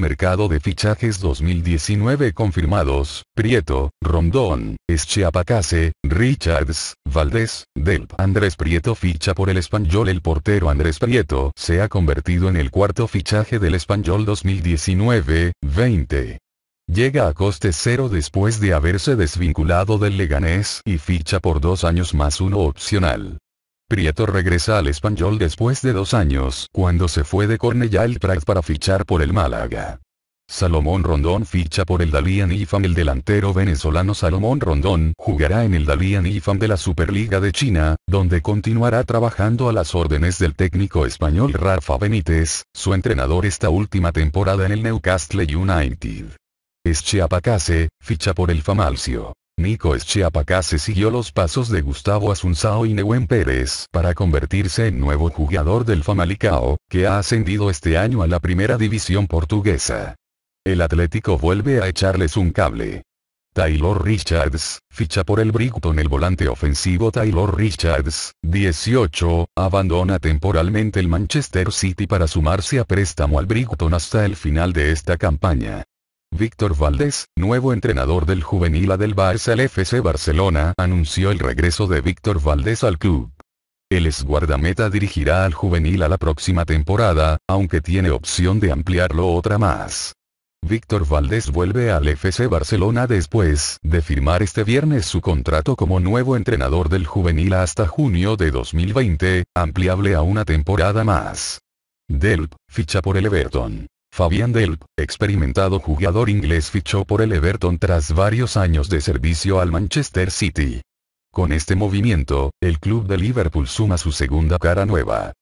Mercado de fichajes 2019 confirmados, Prieto, Rondón, Eschiapacase, Richards, Valdés, Delp. Andrés Prieto ficha por el Español El portero Andrés Prieto se ha convertido en el cuarto fichaje del Español 2019-20. Llega a coste cero después de haberse desvinculado del Leganés y ficha por dos años más uno opcional. Prieto regresa al Español después de dos años, cuando se fue de Cornell el Prat para fichar por el Málaga. Salomón Rondón ficha por el Dalian IFAM. El delantero venezolano Salomón Rondón jugará en el Dalian IFAM de la Superliga de China, donde continuará trabajando a las órdenes del técnico español Rafa Benítez, su entrenador esta última temporada en el Newcastle United. Es Chiapacase, ficha por el Famalcio. Nico se siguió los pasos de Gustavo Asunzao y Neuen Pérez para convertirse en nuevo jugador del Famalicao, que ha ascendido este año a la primera división portuguesa. El Atlético vuelve a echarles un cable. Taylor Richards, ficha por el Brighton el volante ofensivo Taylor Richards, 18, abandona temporalmente el Manchester City para sumarse a préstamo al Brighton hasta el final de esta campaña. Víctor Valdés, nuevo entrenador del juvenil A del Barça FC Barcelona, anunció el regreso de Víctor Valdés al club. El esguardameta dirigirá al juvenil a la próxima temporada, aunque tiene opción de ampliarlo otra más. Víctor Valdés vuelve al FC Barcelona después de firmar este viernes su contrato como nuevo entrenador del juvenil hasta junio de 2020, ampliable a una temporada más. Delp, ficha por el Everton. Fabian Delp, experimentado jugador inglés fichó por el Everton tras varios años de servicio al Manchester City. Con este movimiento, el club de Liverpool suma su segunda cara nueva.